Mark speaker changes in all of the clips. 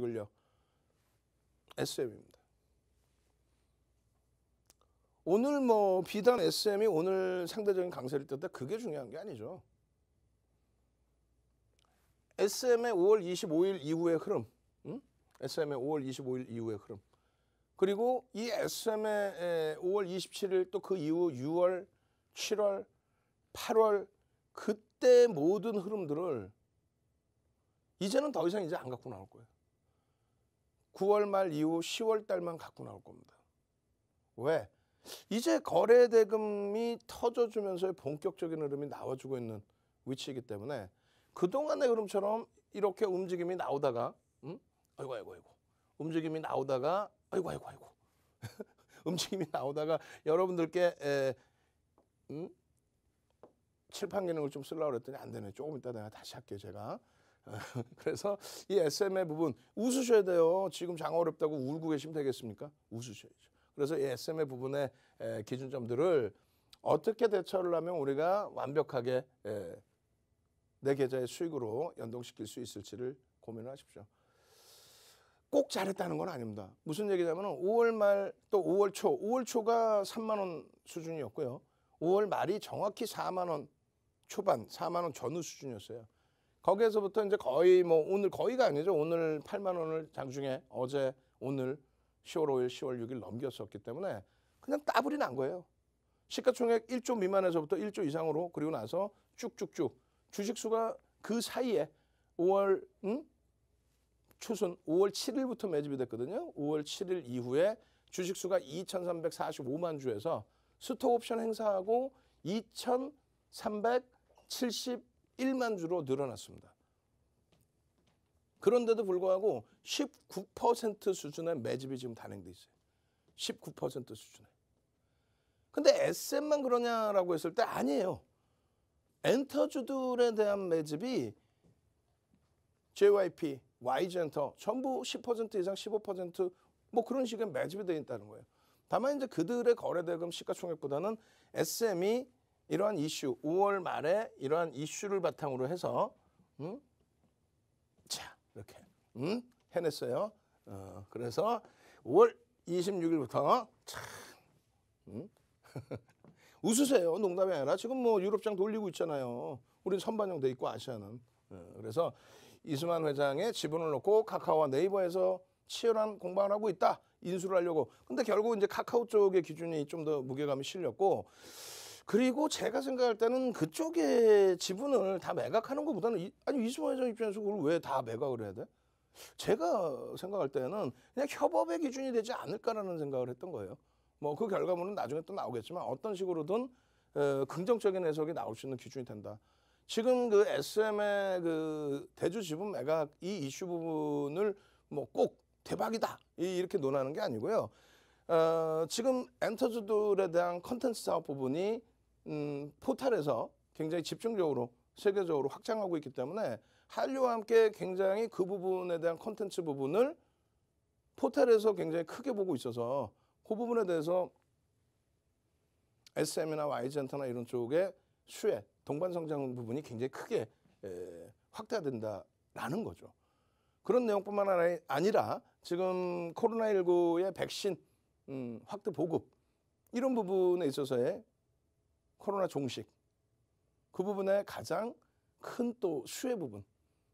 Speaker 1: 걸려 SM입니다. 오늘 뭐 비단 SM이 오늘 상대적인 강세를 떴다 그게 중요한 게 아니죠. SM의 5월 25일 이후의 흐름, 응? SM의 5월 25일 이후의 흐름, 그리고 이 SM의 5월 27일 또 그 이후 6월, 7월, 8월 그때 모든 흐름들을 이제는 더 이상 이제 안 갖고 나올 거예요. 9월 말 이후 10월 달만 갖고 나올 겁니다. 왜? 이제 거래 대금이 터져주면서 본격적인 흐름이 나와주고 있는 위치이기 때문에 그동안의 흐름처럼 이렇게 움직임이 나오다가 음? 아이고 아이고 아이고 움직임이 나오다가 아이고 아이고 아이고 움직임이 나오다가 여러분들께 에, 음? 칠판 기능을 좀 쓰려고 그랬더니 안 되네. 조금 이따 내가 다시 할게요. 제가. 그래서 이 SM의 부분 웃으셔야 돼요. 지금 장어 어렵다고 울고 계시면 되겠습니까? 웃으셔야죠. 그래서 이 SM의 부분의 기준점들을 어떻게 대처를 하면 우리가 완벽하게 내 계좌의 수익으로 연동시킬 수 있을지를 고민하십시오. 꼭 잘했다는 건 아닙니다. 무슨 얘기냐면 5월 말 또 5월 초, 5월 초가 3만 원 수준이었고요. 5월 말이 정확히 4만 원 초반, 4만 원 전후 수준이었어요. 거기에서부터 이제 거의 뭐 오늘 거의가 아니죠. 오늘 8만 원을 장중에 어제 오늘 10월 5일 10월 6일 넘겼었기 때문에 그냥 따블이 난 거예요. 시가총액 1조 미만에서부터 1조 이상으로 그리고 나서 쭉쭉쭉 주식수가 그 사이에 5월 음? 초순 5월 7일부터 매집이 됐거든요. 5월 7일 이후에 주식수가 2,345만 주에서 스톡옵션 행사하고 2,370 1만 주로 늘어났습니다. 그런데도 불구하고 19% 수준의 매집이 지금 단행돼 있어요. 19% 수준에. 근데 SM만 그러냐라고 했을 때 아니에요. 엔터주들에 대한 매집이 JYP, Y젠터 전부 10% 이상 15%뭐 그런 식의 매집이 되어 있다는 거예요. 다만 이제 그들의 거래대금 시가총액보다는 SM이 이러한 이슈 5월 말에 이러한 이슈를 바탕으로 해서 음? 자 이렇게 음? 해냈어요. 어, 그래서 5월 26일부터 참 음? 웃으세요. 농담이 아니라 지금 뭐 유럽장 돌리고 있잖아요. 우리 선반영 돼 있고 아시아는. 어, 그래서 이수만 회장의 지분을 놓고 카카오와 네이버에서 치열한 공방을 하고 있다. 인수를 하려고. 근데 결국 이제 카카오 쪽의 기준이 좀 더 무게감이 실렸고 그리고 제가 생각할 때는 그쪽에 지분을 다 매각하는 것보다는 이, 아니 이수만 회장 입장에서 그걸 왜 다 매각을 해야 돼? 제가 생각할 때는 그냥 협업의 기준이 되지 않을까라는 생각을 했던 거예요. 뭐 그 결과물은 나중에 또 나오겠지만 어떤 식으로든 에, 어, 긍정적인 해석이 나올 수 있는 기준이 된다. 지금 그 SM의 그 대주 지분 매각 이 이슈 부분을 뭐 꼭 대박이다 이렇게 논하는 게 아니고요. 어, 지금 엔터주들에 대한 컨텐츠 사업 부분이 음, 포탈에서 굉장히 집중적으로 세계적으로 확장하고 있기 때문에 한류와 함께 굉장히 그 부분에 대한 컨텐츠 부분을 포탈에서 굉장히 크게 보고 있어서 그 부분에 대해서 SM이나 YG엔터나 이런 쪽에 수혜, 동반성장 부분이 굉장히 크게 에, 확대된다라는 거죠. 그런 내용뿐만 아니라 지금 코로나19의 백신 음, 확대 보급 이런 부분에 있어서의 코로나 종식 그 부분에 가장 큰 또 수혜 부분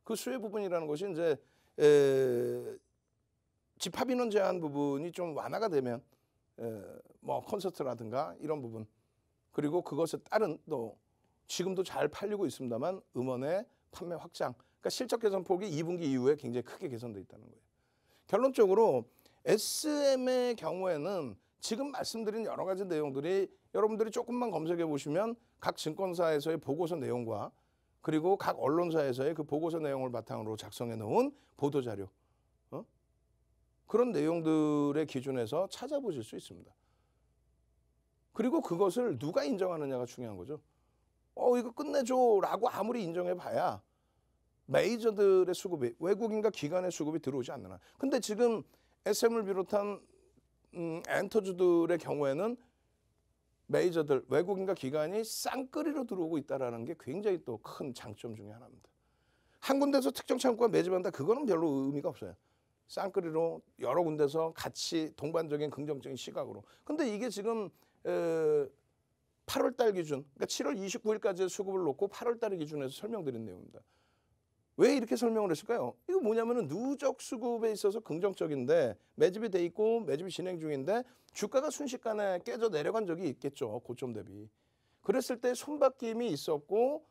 Speaker 1: 그 수혜 부분이라는 것이 이제 에, 집합 인원 제한 부분이 좀 완화가 되면 에, 뭐 콘서트라든가 이런 부분 그리고 그것에 따른 또 지금도 잘 팔리고 있습니다만 음원의 판매 확장 그러니까 실적 개선 폭이 2분기 이후에 굉장히 크게 개선돼 있다는 거예요. 결론적으로 SM의 경우에는 지금 말씀드린 여러 가지 내용들이 여러분들이 조금만 검색해 보시면 각 증권사에서의 보고서 내용과 그리고 각 언론사에서의 그 보고서 내용을 바탕으로 작성해 놓은 보도 자료 어? 그런 내용들의 기준에서 찾아보실 수 있습니다. 그리고 그것을 누가 인정하느냐가 중요한 거죠. 어 이거 끝내줘라고 아무리 인정해봐야 메이저들의 수급이 외국인과 기관의 수급이 들어오지 않느냐 근데 지금 SM을 비롯한 음, 엔터주들의 경우에는 메이저들 외국인과 기관이 쌍끌이로 들어오고 있다라는 게 굉장히 또 큰 장점 중의 하나입니다. 한 군데서 특정 창구가 매집한다 그거는 별로 의미가 없어요. 쌍끌이로 여러 군데서 같이 동반적인 긍정적인 시각으로. 근데 이게 지금 8월 달 기준, 그러니까 7월 2 9일까지 수급을 놓고 8월 달 기준에서 설명드린 내용입니다. 왜 이렇게 설명을 했을까요? 이거 뭐냐면 누적 수급에 있어서 긍정적인데 매집이 돼 있고 매집이 진행 중인데 주가가 순식간에 깨져 내려간 적이 있겠죠. 고점 대비. 그랬을 때 손바뀜이 있었고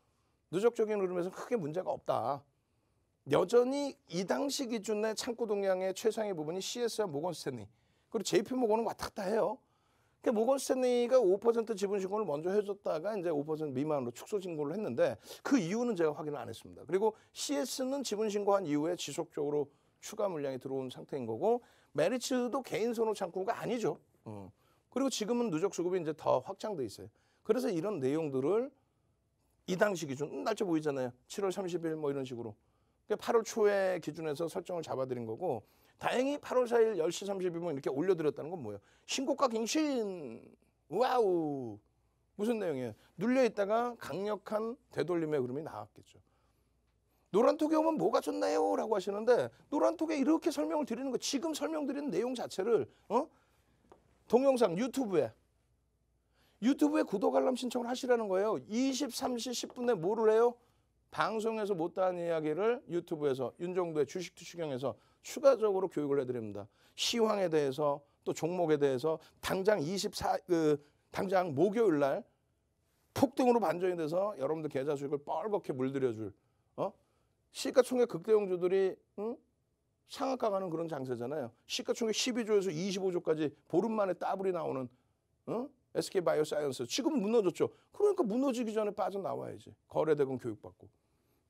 Speaker 1: 누적적인 흐름에서 크게 문제가 없다. 여전히 이 당시 기준의 창구 동향의 최상위 부분이 CS와 모건 스탠리 그리고 JP 모건은 왔다 갔다 해요. 그러니까 모건 스탠리가 5% 지분 신고를 먼저 해줬다가 이제 5% 미만으로 축소 신고를 했는데 그 이유는 제가 확인을 안 했습니다. 그리고 CS는 지분 신고한 이후에 지속적으로 추가 물량이 들어온 상태인 거고 메리츠도 개인 선호 창구가 아니죠. 어. 그리고 지금은 누적 수급이 이제 더 확장돼 있어요. 그래서 이런 내용들을 이 당시 기준 음, 날짜 보이잖아요. 7월 30일 뭐 이런 식으로 그러니까 8월 초에 기준에서 설정을 잡아드린 거고 다행히 8월 4일 10시 32분 이렇게 올려드렸다는 건 뭐예요? 신고가 갱신 와우 무슨 내용이에요? 눌려있다가 강력한 되돌림의 흐름이 나왔겠죠. 노란톡에 오면 뭐가 좋나요? 라고 하시는데 노란톡에 이렇게 설명을 드리는 거 지금 설명드리는 내용 자체를 어? 동영상 유튜브에 유튜브에 구독 알람 신청을 하시라는 거예요. 23시 10분에 뭐를 해요? 방송에서 못다한 이야기를 유튜브에서 윤종도의 주식 투시경에서 추가적으로 교육을 해드립니다. 시황에 대해서 또 종목에 대해서 당장 24, 그, 당장 목요일 날 폭등으로 반전이 돼서 여러분들 계좌 수익을 뻘겋게 물들여줄 어? 시가총액 극대형주들이 응? 상악가 가는 그런 장세잖아요. 시가총액 12조에서 25조까지 보름 만에 따블이 나오는 응? 어? SK바이오사이언스 지금 무너졌죠. 그러니까 무너지기 전에 빠져나와야지. 거래대금 교육받고.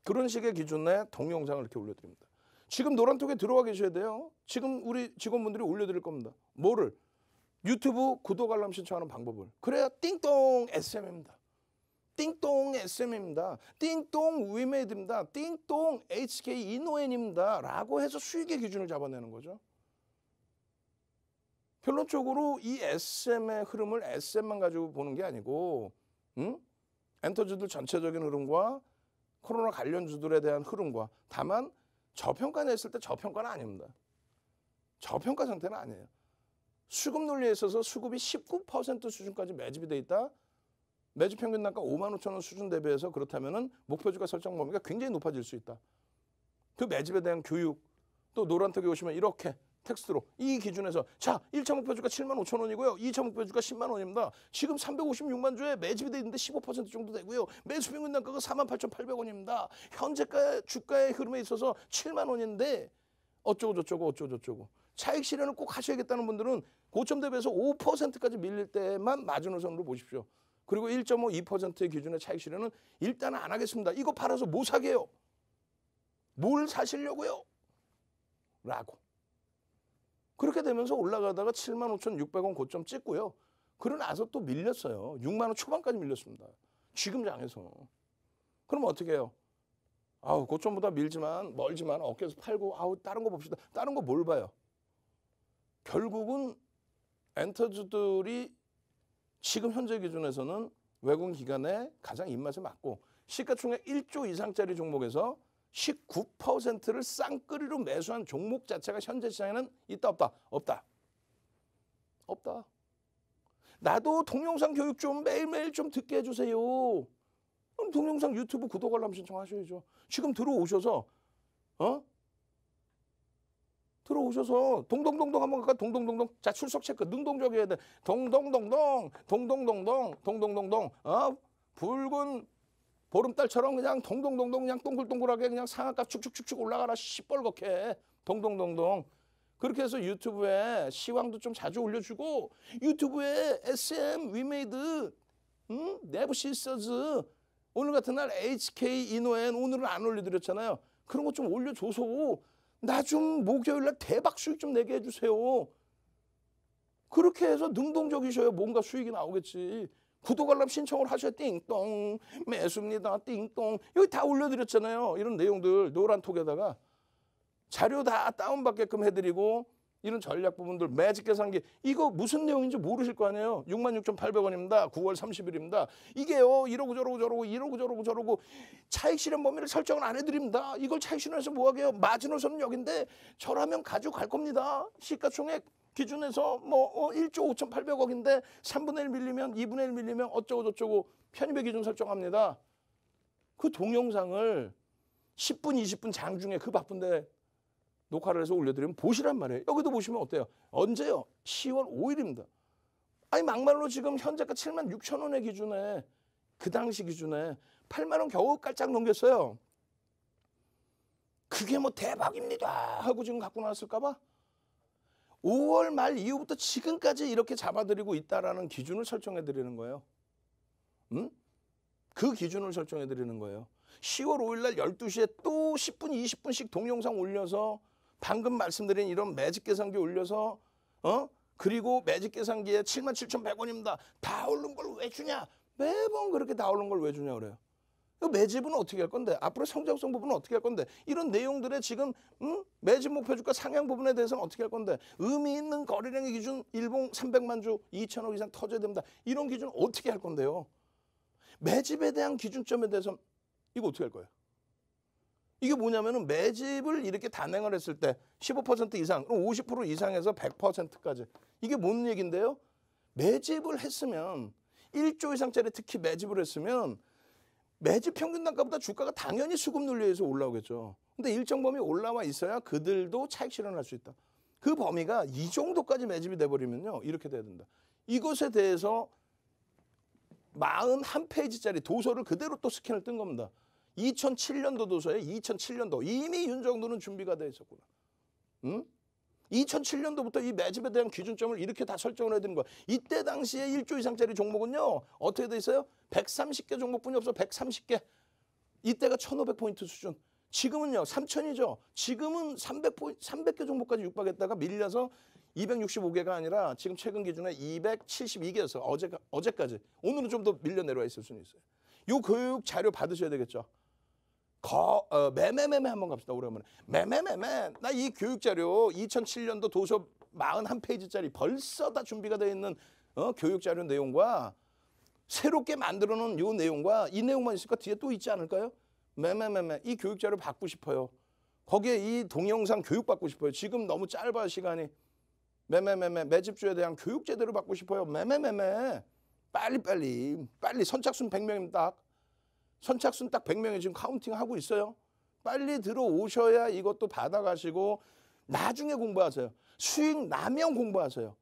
Speaker 1: 그런 식의 기준에 동영상을 이렇게 올려드립니다. 지금 노란톡에 들어와 계셔야 돼요. 지금 우리 직원분들이 올려드릴 겁니다. 뭐를? 유튜브 구독 알람 신청하는 방법을. 그래야 띵동 SM입니다. 띵동 SM입니다. 띵동 위메이드입니다. 띵동 HK 이노엔입니다. 라고 해서 수익의 기준을 잡아내는 거죠. 결론적으로 이 SM의 흐름을 SM만 가지고 보는 게 아니고 음? 엔터즈들 전체적인 흐름과 코로나 관련주들에 대한 흐름과 다만 저평가했을 때 저평가는 아닙니다. 저평가 상태는 아니에요. 수급 논리에 있어서 수급이 19% 수준까지 매집이 돼 있다. 매주 평균 단가 5만 5천 원 수준 대비해서 그렇다면 목표 주가 설정 범위가 굉장히 높아질 수 있다. 그 매집에 대한 교육 또 노란턱에 오시면 이렇게 텍스트로 이 기준에서 자 1차 목표 주가 7만 5천 원이고요. 2차 목표 주가 10만 원입니다. 지금 356만 주에 매집이 돼 있는데 15% 정도 되고요. 매수 평균 단가가 4만 8,800원입니다. 현재가 주가의 흐름에 있어서 7만 원인데 어쩌고 저쩌고 어쩌고 저쩌고 차익 실현을 꼭 하셔야겠다는 분들은 고점 대비해서 5%까지 밀릴 때만 마지노선으로 보십시오. 그리고 1.5, 2%의 기준의 차익 실현은 일단은 안 하겠습니다. 이거 팔아서 못 뭐 사게요. 뭘 사시려고요? 라고. 그렇게 되면서 올라가다가 7만 5,600원 고점 찍고요. 그러나서 또 밀렸어요. 6만 원 초반까지 밀렸습니다. 지금 장에서. 그럼 어떻게 해요? 아우 고점보다 밀지만 멀지만 어깨에서 팔고 아우 다른 거 봅시다. 다른 거 뭘 봐요? 결국은 엔터주들이 지금 현재 기준에서는 외국 기관의 가장 입맛에 맞고 시가총액 1조 이상짜리 종목에서 19%를 쌍끌이로 매수한 종목 자체가 현재 시장에는 있다 없다 없다 없다 나도 동영상 교육 좀 매일매일 좀 듣게 해주세요 그럼 동영상 유튜브 구독 알람 신청하셔야죠 지금 들어오셔서 어 들어오셔서 동동동동 한번 갈까 동동동동 자 출석 체크 능동적이어야 돼 동동동동 동동동동 동동동동 어 붉은 보름달처럼 그냥 동동동동 그냥 동글동글하게 그냥 상한가 축축축축 올라가라 시뻘겋게 동동동동 그렇게 해서 유튜브에 시황도 좀 자주 올려주고 유튜브에 SM 위메이드 응? 음? 내부 시스터즈 오늘 같은 날 HK 인호엔 오늘은 안 올려드렸잖아요. 그런 거 좀 올려줘서 나좀 목요일날 대박 수익 좀 내게 해주세요. 그렇게 해서 능동적이셔야 뭔가 수익이 나오겠지. 구독 알람 신청을 하셔야 띵똥 매수입니다 띵똥 여기 다 올려드렸잖아요 이런 내용들 노란톡에다가 자료 다 다운받게끔 해드리고 이런 전략 부분들 매직 계산기 이거 무슨 내용인지 모르실 거 아니에요. 66,800원입니다. 9월 30일입니다. 이게요. 이러고 저러고 저러고 이러고 저러고 저러고 차익 실현 범위를 설정을 안 해드립니다. 이걸 차익 실현해서 뭐하게요. 마지노선은 여기인데 저라면 가져갈 겁니다. 시가총액 기준에서 뭐 1조 어, 5,800억인데 3분의 1 밀리면 2분의 1 밀리면 어쩌고 저쩌고 편입의 기준 설정합니다. 그 동영상을 10분 20분 장중에 그 바쁜데 녹화를 해서 올려드리면 보시란 말이에요. 여기도 보시면 어때요? 언제요? 10월 5일입니다. 아니 막말로 지금 현재가 7만 6천 원의 기준에 그 당시 기준에 8만 원 겨우 깔짝 넘겼어요. 그게 뭐 대박입니다 하고 지금 갖고 나왔을까 봐 5월 말 이후부터 지금까지 이렇게 잡아들이고 있다라는 기준을 설정해 드리는 거예요. 음? 그 기준을 설정해 드리는 거예요. 10월 5일 날 12시에 또 10분, 20분씩 동영상 올려서 방금 말씀드린 이런 매직 계산기 올려서 어? 그리고 매직 계산기에 77,100원입니다. 다 오른 걸 왜 주냐? 매번 그렇게 다 오른 걸 왜 주냐 그래요. 그 매집은 어떻게 할 건데 앞으로 성장성 부분은 어떻게 할 건데 이런 내용들의 지금 음? 매집 목표 주가 상향 부분에 대해서는 어떻게 할 건데 의미 있는 거래량의 기준 일봉 300만 주 2천억 이상 터져야 됩니다. 이런 기준 어떻게 할 건데요. 매집에 대한 기준점에 대해서 이거 어떻게 할 거예요? 이게 뭐냐면은 매집을 이렇게 단행을 했을 때 15% 이상, 50% 이상에서 100%까지 이게 뭔 얘긴데요? 매집을 했으면 1조 이상짜리 특히 매집을 했으면 매주 평균 단가보다 주가가 당연히 수급 논리에서 올라오겠죠. 근데 일정 범위 올라와 있어야 그들도 차익 실현할 수 있다. 그 범위가 이 정도까지 매집이 돼버리면요. 이렇게 돼야 된다. 이것에 대해서 41페이지짜리 도서를 그대로 또 스캔을 뜬 겁니다. 2007년도 도서에 2007년도 이미 윤정도는 준비가 돼 있었구나. 응? 2007년도부터 이 매집에 대한 기준점을 이렇게 다 설정을 해야 되는 거야. 이때 당시에 1조 이상짜리 종목은요. 어떻게 돼 있어요? 130개 종목뿐이 없어. 130개. 이때가 1,500포인트 수준. 지금은요. 3,000이죠. 지금은 3 0 0포 300개 종목까지 육박했다가 밀려서 265개가 아니라 지금 최근 기준에 272개에서 어제, 어제까지. 오늘은 좀 더 밀려 내려와 있을 수는 있어요. 요 교육 자료 받으셔야 되겠죠. 거, 어, 매매매매 한번 갑시다. 오래간만에. 매매매매. 나 이 교육자료 2007년도 도서 41페이지짜리 벌써 다 준비가 되어 있는 어, 교육자료 내용과 새롭게 만들어 놓은 요 내용과 이 내용만 있으니까 뒤에 또 있지 않을까요? 매매매매. 이 교육자료 받고 싶어요. 거기에 이 동영상 교육받고 싶어요. 지금 너무 짧아 요 시간이. 매매매매 매집주에 대한 교육 제대로 받고 싶어요. 매매매매 빨리빨리 빨리 선착순 100명입니다. 선착순 딱 100명이 지금 카운팅하고 있어요. 빨리 들어오셔야 이것도 받아가시고 나중에 공부하세요. 수익 나면 공부하세요.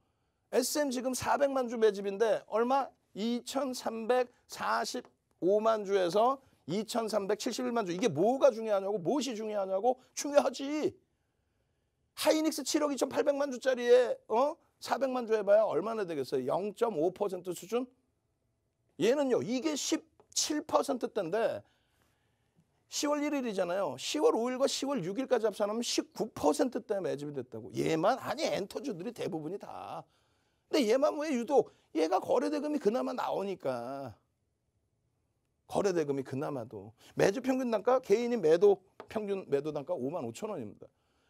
Speaker 1: SM 지금 400만 주 매집인데 얼마? 2,345만 주에서 2,371만 주. 이게 뭐가 중요하냐고 무엇이 중요하냐고 중요하지. 하이닉스 7억 2,800만 주짜리에 어? 400만 주 해봐야 얼마나 되겠어요? 0.5% 수준? 얘는요. 이게 10 7%대인데 10월 1일이잖아요. 10월 5일과 10월 6일까지 합산하면 19%대 매집이 됐다고. 얘만 아니 엔터주들이 대부분이 다. 근데 얘만 왜 유독 얘가 거래대금이 그나마 나오니까 거래대금이 그나마도 매주 평균 단가 개인이 매도 평균 매도 단가 5만 5천 원입니다.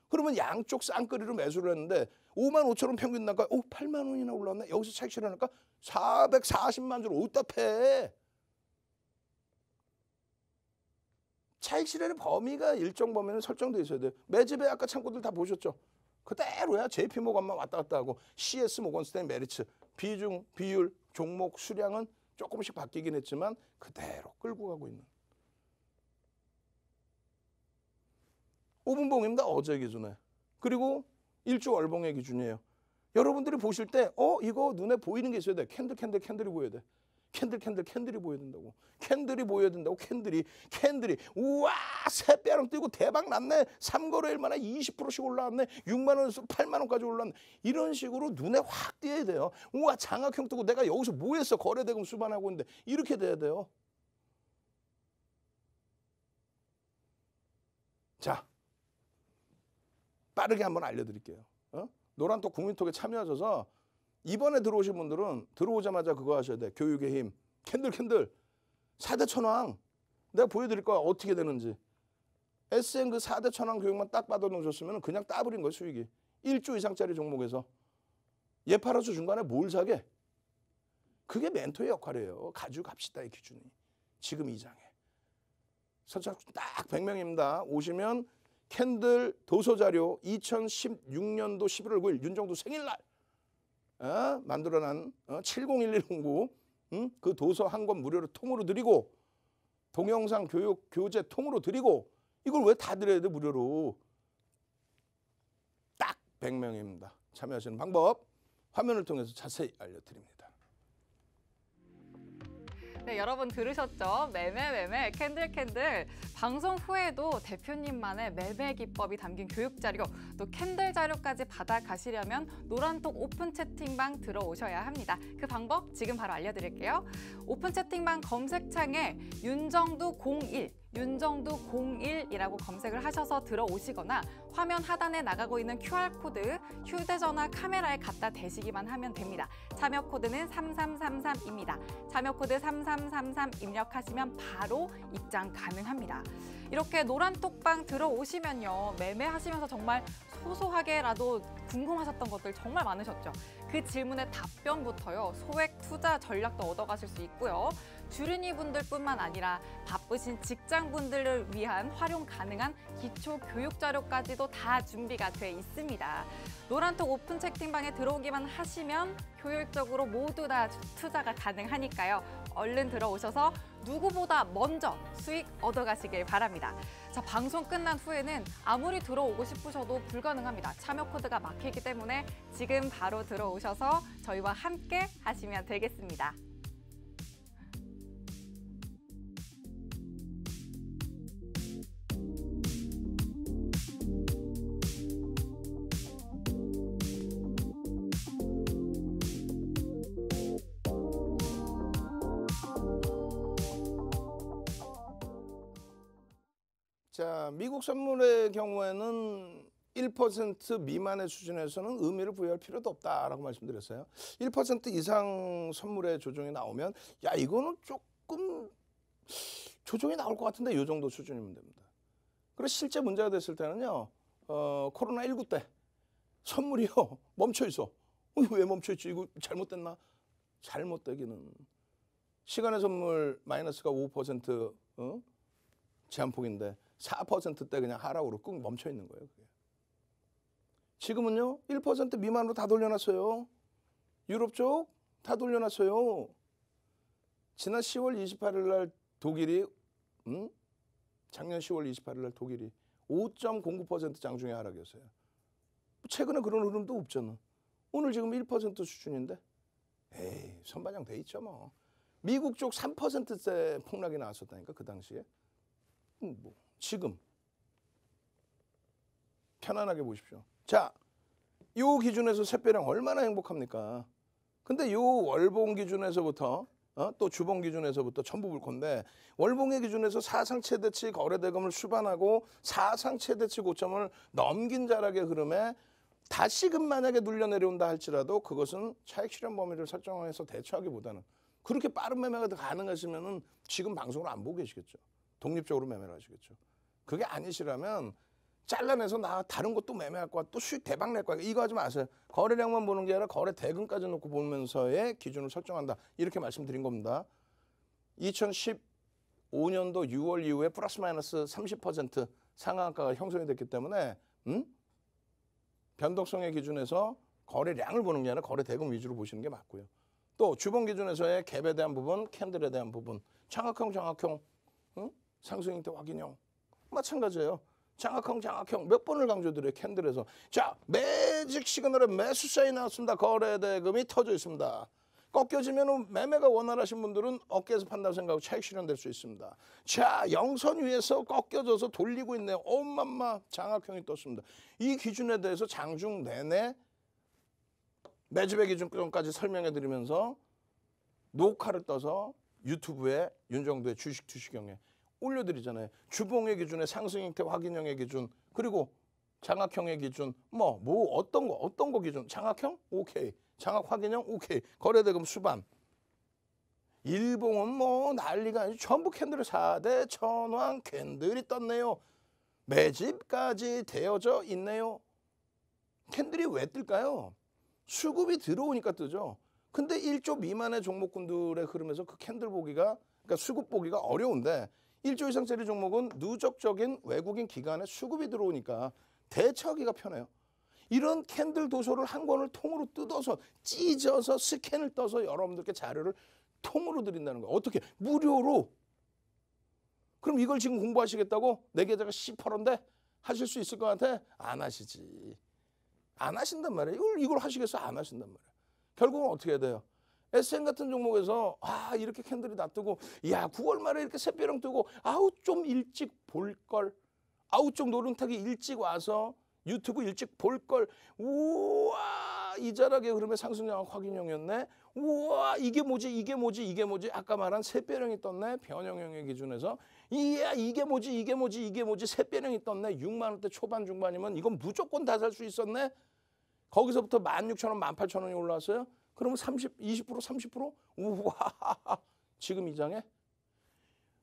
Speaker 1: 그러면 양쪽 쌍끌이로 매수를 했는데 5만 5천 원 평균 단가 오 8만 원이나 올라왔네 여기서 차익 실현할까 440만 주로 오답해. 차익 실현의 범위가 일정 범위는 설정돼 있어야 돼요. 매집에 아까 창고들 다 보셨죠? 그대로야. JP 모건만 왔다 갔다 하고 CS 모건스탠 메리츠 비중, 비율, 종목, 수량은 조금씩 바뀌긴 했지만 그대로 끌고 가고 있는. 5분 봉입니다. 어제 기준에. 그리고 1주 월봉의 기준이에요. 여러분들이 보실 때, 어, 이거 눈에 보이는 게 있어야 돼. 캔들, 캔들, 캔들이 보여야 돼. 캔들 캔들 캔들이 보여야 된다고 캔들이 보여야 된다고 캔들이 캔들이 우와 새 벼랑 뛰고 대박 났네 3거래일 만에 20%씩 올라왔네 6만 원에서 8만 원까지 올랐네 이런 식으로 눈에 확 띄어야 돼요 우와 장학형 뜨고 내가 여기서 뭐 했어 거래대금 수반하고 있는데 이렇게 돼야 돼요 자 빠르게 한번 알려드릴게요 어? 노란톡 국민톡에 참여하셔서 이번에 들어오신 분들은 들어오자마자 그거 하셔야 돼. 교육의 힘. 캔들 캔들. 4대 천왕. 내가 보여드릴 거야. 어떻게 되는지. SN 그4대 천왕 교육만 딱 받아놓으셨으면 그냥 따버린 거예요. 수익이. 일주 이상짜리 종목에서. 얘 팔아서 중간에 뭘 사게? 그게 멘토의 역할이에요. 가져갑시다의 기준이. 지금 이 장에. 선착 딱 100명입니다. 오시면 캔들 도서자료 2016년도 11월 9일 윤정도 생일날 어? 만들어난 어? 7011 0 9 응? 그 도서 한 권 무료로 통으로 드리고 동영상 교육 교재 통으로 드리고 이걸 왜 다 드려야 돼 무료로 딱 100명입니다. 참여하시는 방법 화면을 통해서 자세히 알려드립니다.
Speaker 2: 네, 여러분 들으셨죠? 매매 매매 캔들 캔들 방송 후에도 대표님만의 매매 기법이 담긴 교육 자료 또 캔들 자료까지 받아 가시려면 노란톡 오픈 채팅방 들어오셔야 합니다. 그 방법 지금 바로 알려드릴게요. 오픈 채팅방 검색창에 윤정두 01 윤정두 01이라고 검색을 하셔서 들어오시거나 화면 하단에 나가고 있는 QR코드 휴대전화 카메라에 갖다 대시기만 하면 됩니다. 참여 코드는 3333입니다. 참여 코드 3333 입력하시면 바로 입장 가능합니다. 이렇게 노란 톡방 들어오시면요. 매매하시면서 정말 소소하게라도 궁금하셨던 것들 정말 많으셨죠? 그 질문의 답변부터요. 소액 투자 전략도 얻어가실 수 있고요. 주린이 분들뿐만 아니라 바쁘신 직장 분들을 위한 활용 가능한 기초 교육 자료까지도 다 준비가 돼 있습니다. 노란톡 오픈 채팅방에 들어오기만 하시면 효율적으로 모두 다 투자가 가능하니까요. 얼른 들어오셔서 누구보다 먼저 수익 얻어가시길 바랍니다. 자, 방송 끝난 후에는 아무리 들어오고 싶으셔도 불가능합니다. 참여 코드가 막히기 때문에 지금 바로 들어오셔서 저희와 함께 하시면 되겠습니다.
Speaker 1: 선물의 경우에는 1% 미만의 수준에서는 의미를 부여할 필요도 없다라고 말씀드렸어요. 1% 이상 선물의 조정이 나오면 야 이거는 조금 조정이 나올 것 같은데 요 정도 수준이면 됩니다. 그래서 실제 문제가 됐을 때는요. 어, 코로나 19 때 선물이요 멈춰 있어. 어, 왜 멈춰 있지? 이거 잘못됐나? 잘못되기는 시간의 선물 마이너스가 5% 어? 제한폭인데 4%대 그냥 하락으로 꾹 멈춰 있는 거예요. 그게. 지금은요 1% 미만으로 다 돌려놨어요. 유럽 쪽 다 돌려놨어요. 지난 10월 28일 날 독일이 음? 작년 10월 28일 날 독일이 5.09% 장중에 하락이었어요. 최근에 그런 흐름도 없잖아. 오늘 지금 1% 수준인데 에이 선반영 돼 있죠 뭐. 미국 쪽 3%대 폭락이 나왔었다니까 그 당시에. 음, 뭐 지금. 편안하게 보십시오. 자, 요 기준에서 새배량 얼마나 행복합니까? 근데 요 월봉 기준에서부터 어? 또 주봉 기준에서부터 전부 볼 건데 월봉의 기준에서 사상 최대치 거래대금을 수반하고 사상 최대치 고점을 넘긴 자락의 흐름에 다시금 만약에 눌려 내려온다 할지라도 그것은 차익 실현 범위를 설정해서 대처하기보다는 그렇게 빠른 매매가 가능하시면은 지금 방송을 안 보고 계시겠죠. 독립적으로 매매를 하시겠죠. 그게 아니시라면 잘라내서 나 다른 것도 매매할 거야. 또수 대박 낼 거야. 이거 하지 마세요. 거래량만 보는 게 아니라 거래 대금까지 놓고 보면서의 기준을 설정한다. 이렇게 말씀드린 겁니다. 2015년도 6월 이후에 플러스 마이너스 30% 상한가가 형성이 됐기 때문에 음? 변동성의 기준에서 거래량을 보는 게 아니라 거래 대금 위주로 보시는 게 맞고요. 또 주봉 기준에서의 갭에 대한 부분, 캔들에 대한 부분, 장악형, 장악형, 응? 음? 상승인대 확인형 마찬가지예요. 장학형장학형몇 번을 강조드려요. 캔들에서. 자, 매직 시그널에 매수 세인 나왔습니다. 거래 대금이 터져 있습니다. 꺾여지면 매매가 원활하신 분들은 어깨에서 판단 다 생각하고 차익 실현될 수 있습니다. 자, 영선 위에서 꺾여져서 돌리고 있네요. 엄마마 장학형이 떴습니다. 이 기준에 대해서 장중 내내 매집의 기준까지 설명해 드리면서 녹화를 떠서 유튜브에 윤정도의 주식 투시경에 올려드리잖아요. 주봉의 기준에 상승 형태 확인형의 기준 그리고 장악형의 기준 뭐뭐 뭐 어떤 거 어떤 거 기준 장악형 오케이 장악 확인형 오케이 거래대금 수반 일봉은 뭐 난리가 아니지 전부 캔들을 사대 천왕 캔들이 떴네요. 매집까지 되어져 있네요. 캔들이 왜 뜰까요? 수급이 들어오니까 뜨죠. 근데 1조 미만의 종목군들의 흐름에서 그 캔들 보기가 그러니까 수급 보기가 어려운데 1조 이상짜리 종목은 누적적인 외국인 기관의 수급이 들어오니까 대처하기가 편해요. 이런 캔들 도서를 한 권을 통으로 뜯어서 찢어서 스캔을 떠서 여러분들께 자료를 통으로 드린다는 거예요. 어떻게? 무료로. 그럼 이걸 지금 공부하시겠다고? 내 네 계좌가 시퍼런데 하실 수 있을 것 같아? 안 하시지. 안 하신단 말이에요. 이걸, 이걸 하시겠어? 안 하신단 말이에요. 결국은 어떻게 해야 돼요? s m 같은 종목에서 아 이렇게 캔들이 다 뜨고 야 9월 말에 이렇게 새벼랑 뜨고 아우 좀 일찍 볼 걸 아우 좀 노름타기 일찍 와서 유튜브 일찍 볼 걸 우와 이자락의 흐름의 상승량 확인형이었네 우와 이게 뭐지 이게 뭐지 이게 뭐지 아까 말한 새벼령이 떴네 변형형의 기준에서 이야 이게 뭐지 이게 뭐지 이게 뭐지 새벼령이 떴네 6만 원대 초반 중반이면 이건 무조건 다 살 수 있었네 거기서부터 16,000원 18,000원이 올라왔어요 그러면 30, 20%, 30%? 우와! 지금 이 장에?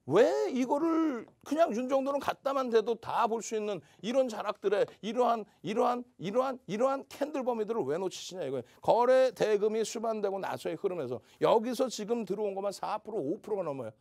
Speaker 1: 왜 이거를 그냥 윤정도는 갖다만 대도 다 볼 수 있는 이런 자락들의 이러한 이러한 이러한 이러한 캔들 범위들을 왜 놓치시냐 이거예요. 거래 대금이 수반되고 나서의 흐름에서 여기서 지금 들어온 것만 4% 5%가 넘어요.